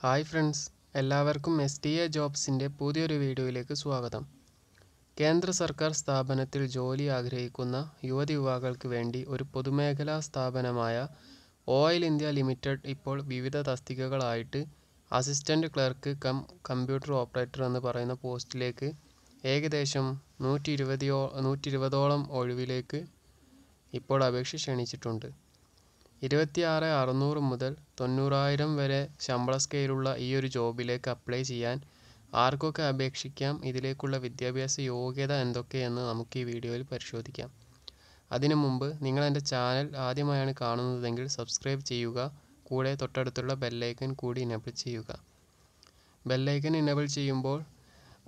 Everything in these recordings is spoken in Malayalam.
ഹായ് ഫ്രണ്ട്സ് എല്ലാവർക്കും എസ് ടി എ ജോബ്സിൻ്റെ പുതിയൊരു വീഡിയോയിലേക്ക് സ്വാഗതം കേന്ദ്ര സർക്കാർ സ്ഥാപനത്തിൽ ജോലി ആഗ്രഹിക്കുന്ന യുവതി യുവാക്കൾക്ക് വേണ്ടി ഒരു പൊതുമേഖലാ സ്ഥാപനമായ ഓയിൽ ഇന്ത്യ ലിമിറ്റഡ് ഇപ്പോൾ വിവിധ തസ്തികകളായിട്ട് assistant clerk cum computer operator എന്ന് പറയുന്ന പോസ്റ്റിലേക്ക് ഏകദേശം നൂറ്റി ഇരുപതിയോ നൂറ്റി ഇരുപതോളം ഒഴിവിലേക്ക് ഇപ്പോൾ അപേക്ഷ ക്ഷണിച്ചിട്ടുണ്ട് ഇരുപത്തിയാറ് അറുന്നൂറ് മുതൽ തൊണ്ണൂറായിരം വരെ ശമ്പള സ്കെയിലുള്ള ഈ ഒരു ജോബിലേക്ക് അപ്ലൈ ചെയ്യാൻ ആർക്കൊക്കെ അപേക്ഷിക്കാം ഇതിലേക്കുള്ള വിദ്യാഭ്യാസ യോഗ്യത എന്തൊക്കെയെന്ന് നമുക്ക് ഈ വീഡിയോയിൽ പരിശോധിക്കാം അതിനു മുമ്പ് നിങ്ങൾ എൻ്റെ ചാനൽ ആദ്യമായാണ് കാണുന്നതെങ്കിൽ സബ്സ്ക്രൈബ് ചെയ്യുക കൂടെ തൊട്ടടുത്തുള്ള ബെല്ലൈക്കൻ കൂടി ഇനേബിൾ ചെയ്യുക ബെല്ലൈക്കൻ ഇനേബിൾ ചെയ്യുമ്പോൾ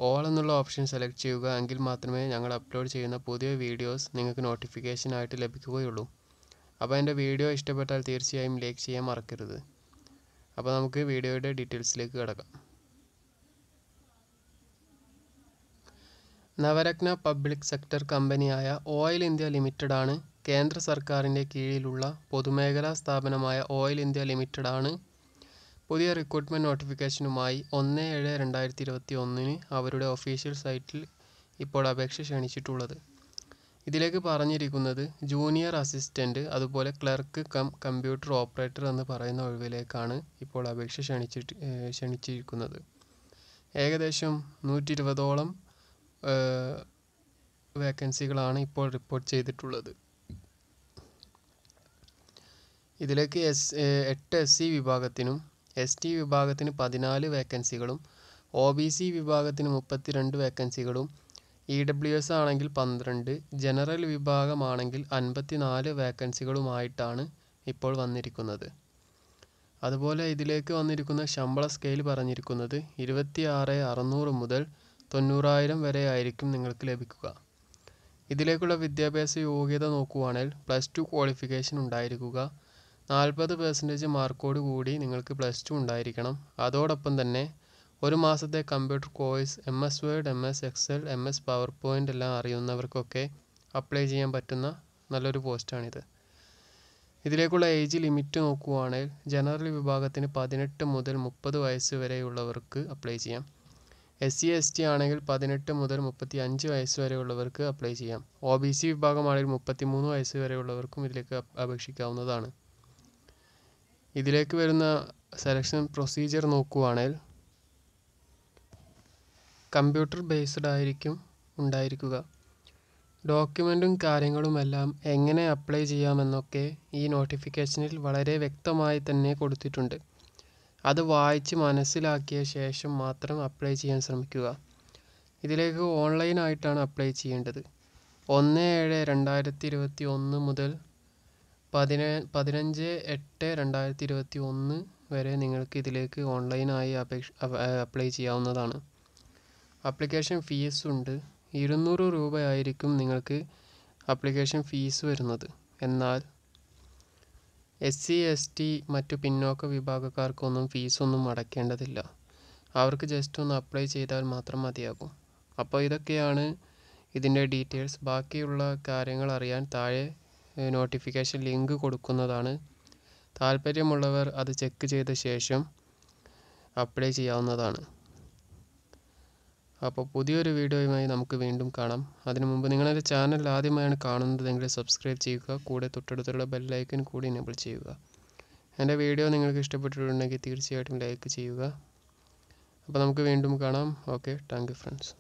ഓൾ എന്നുള്ള ഓപ്ഷൻ സെലക്ട് ചെയ്യുക എങ്കിൽ മാത്രമേ ഞങ്ങൾ അപ്ലോഡ് ചെയ്യുന്ന പുതിയ വീഡിയോസ് നിങ്ങൾക്ക് നോട്ടിഫിക്കേഷനായിട്ട് ലഭിക്കുകയുള്ളൂ അപ്പോൾ എൻ്റെ വീഡിയോ ഇഷ്ടപ്പെട്ടാൽ തീർച്ചയായും ലൈക്ക് ചെയ്യാൻ മറക്കരുത് അപ്പോൾ നമുക്ക് വീഡിയോയുടെ ഡീറ്റെയിൽസിലേക്ക് കിടക്കാം നവരത്ന പബ്ലിക് സെക്ടർ കമ്പനിയായ ഓയിൽ ഇന്ത്യ ലിമിറ്റഡ് ആണ് കേന്ദ്ര സർക്കാരിൻ്റെ കീഴിലുള്ള പൊതുമേഖലാ സ്ഥാപനമായ ഓയിൽ ഇന്ത്യ ലിമിറ്റഡ് ആണ് പുതിയ റിക്രൂട്ട്മെൻറ്റ് നോട്ടിഫിക്കേഷനുമായി ഒന്ന് ഏഴ് രണ്ടായിരത്തി ഇരുപത്തി ഒന്നിന് അവരുടെ ഒഫീഷ്യൽ സൈറ്റിൽ ഇപ്പോൾ അപേക്ഷ ക്ഷണിച്ചിട്ടുള്ളത് ഇതിലേക്ക് പറഞ്ഞിരിക്കുന്നത് ജൂനിയർ അസിസ്റ്റന്റ് അതുപോലെ ക്ലർക്ക് കം കമ്പ്യൂട്ടർ ഓപ്പറേറ്റർ എന്ന് പറയുന്ന ഒഴിവിലേക്കാണ് ഇപ്പോൾ അപേക്ഷ ക്ഷണിച്ചിട്ട് ക്ഷണിച്ചിരിക്കുന്നത് ഏകദേശം നൂറ്റി ഇരുപതോളം വേക്കൻസികളാണ് ഇപ്പോൾ റിപ്പോർട്ട് ചെയ്തിട്ടുള്ളത് ഇതിലേക്ക് എസ് എട്ട് എസ് സി വിഭാഗത്തിനും എസ് ടി വിഭാഗത്തിന് പതിനാല് വേക്കൻസികളും ഒ ബി സി വിഭാഗത്തിന് മുപ്പത്തിരണ്ട് വേക്കൻസികളും ഇ ഡബ്ല്യു എസ് ആണെങ്കിൽ പന്ത്രണ്ട് ജനറൽ വിഭാഗമാണെങ്കിൽ അൻപത്തിനാല് വേക്കൻസികളുമായിട്ടാണ് ഇപ്പോൾ വന്നിരിക്കുന്നത് അതുപോലെ ഇതിലേക്ക് വന്നിരിക്കുന്ന ശമ്പള സ്കെയിൽ പറഞ്ഞിരിക്കുന്നത് ഇരുപത്തി ആറ് അറുന്നൂറ് മുതൽ തൊണ്ണൂറായിരം വരെ ആയിരിക്കും നിങ്ങൾക്ക് ലഭിക്കുക ഇതിലേക്കുള്ള വിദ്യാഭ്യാസ യോഗ്യത നോക്കുവാണെങ്കിൽ പ്ലസ് ടു ക്വാളിഫിക്കേഷൻ ഉണ്ടായിരിക്കുക നാൽപ്പത് പെർസെൻറ്റേജ് മാർക്കോട് കൂടി നിങ്ങൾക്ക് പ്ലസ് ടു ഉണ്ടായിരിക്കണം അതോടൊപ്പം തന്നെ ഒരു മാസത്തെ computer course M S word M S excel M S PowerPoint എല്ലാം അറിയുന്നവർക്കൊക്കെ അപ്ലൈ ചെയ്യാൻ പറ്റുന്ന നല്ലൊരു പോസ്റ്റാണിത് ഇതിലേക്കുള്ള ഏജ് ലിമിറ്റ് നോക്കുവാണെങ്കിൽ ജനറൽ വിഭാഗത്തിന് പതിനെട്ട് മുതൽ മുപ്പത് വയസ്സ് വരെയുള്ളവർക്ക് അപ്ലൈ ചെയ്യാം എസ് സി എസ് ടി ആണെങ്കിൽ പതിനെട്ട് മുതൽ മുപ്പത്തി അഞ്ച് വയസ്സ് വരെയുള്ളവർക്ക് അപ്ലൈ ചെയ്യാം ഒ ബി സി വിഭാഗമാണെങ്കിൽ മുപ്പത്തി മൂന്ന് വയസ്സ് വരെയുള്ളവർക്കും ഇതിലേക്ക് അപേക്ഷിക്കാവുന്നതാണ് ഇതിലേക്ക് വരുന്ന സെലക്ഷൻ പ്രൊസീജിയർ നോക്കുവാണെങ്കിൽ കമ്പ്യൂട്ടർ ബേസ്ഡ് ആയിരിക്കും ഉണ്ടായിരിക്കുക ഡോക്യുമെൻറ്റും കാര്യങ്ങളുമെല്ലാം എങ്ങനെ അപ്ലൈ ചെയ്യാമെന്നൊക്കെ ഈ നോട്ടിഫിക്കേഷനിൽ വളരെ വ്യക്തമായി തന്നെ കൊടുത്തിട്ടുണ്ട് അത് വായിച്ച് മനസ്സിലാക്കിയ ശേഷം മാത്രം അപ്ലൈ ചെയ്യാൻ ശ്രമിക്കുക ഇതിലേക്ക് ഓൺലൈനായിട്ടാണ് അപ്ലൈ ചെയ്യേണ്ടത് ഒന്ന് ഏഴ് രണ്ടായിരത്തി ഇരുപത്തി ഒന്ന് മുതൽ പതിന പതിനഞ്ച് എട്ട് രണ്ടായിരത്തി ഇരുപത്തി ഒന്ന് വരെ നിങ്ങൾക്ക് ഇതിലേക്ക് ഓൺലൈനായി അപേക്ഷ അപ്ലൈ ചെയ്യാവുന്നതാണ് അപ്ലിക്കേഷൻ ഫീസ് ഉണ്ട് ഇരുന്നൂറ് രൂപയായിരിക്കും നിങ്ങൾക്ക് അപ്ലിക്കേഷൻ ഫീസ് വരുന്നത് എന്നാൽ എസ് സി എസ് ടി മറ്റു പിന്നോക്ക വിഭാഗക്കാർക്കൊന്നും ഫീസൊന്നും അടയ്ക്കേണ്ടതില്ല അവർക്ക് ജസ്റ്റ് ഒന്ന് അപ്ലൈ ചെയ്താൽ മാത്രം മതിയാകും അപ്പോൾ ഇതൊക്കെയാണ് ഇതിൻ്റെ ഡീറ്റെയിൽസ് ബാക്കിയുള്ള കാര്യങ്ങൾ അറിയാൻ താഴെ നോട്ടിഫിക്കേഷൻ ലിങ്ക് കൊടുക്കുന്നതാണ് താല്പര്യമുള്ളവർ അത് ചെക്ക് ചെയ്ത ശേഷം അപ്ലൈ ചെയ്യാവുന്നതാണ് അപ്പോൾ പുതിയൊരു വീഡിയോയുമായി നമുക്ക് വീണ്ടും കാണാം അതിനു മുമ്പ് നിങ്ങളുടെ ചാനൽ ആദ്യമായാണ് കാണുന്നതെങ്കിൽ സബ്സ്ക്രൈബ് ചെയ്യുക കൂടെ തൊട്ടടുത്തുള്ള ബെല്ലൈക്കൻ കൂടി എനേബിൾ ചെയ്യുക എൻ്റെ വീഡിയോ നിങ്ങൾക്ക് ഇഷ്ടപ്പെട്ടിട്ടുണ്ടെങ്കിൽ തീർച്ചയായിട്ടും ലൈക്ക് ചെയ്യുക അപ്പോൾ നമുക്ക് വീണ്ടും കാണാം ഓക്കെ താങ്ക് യു ഫ്രണ്ട്സ്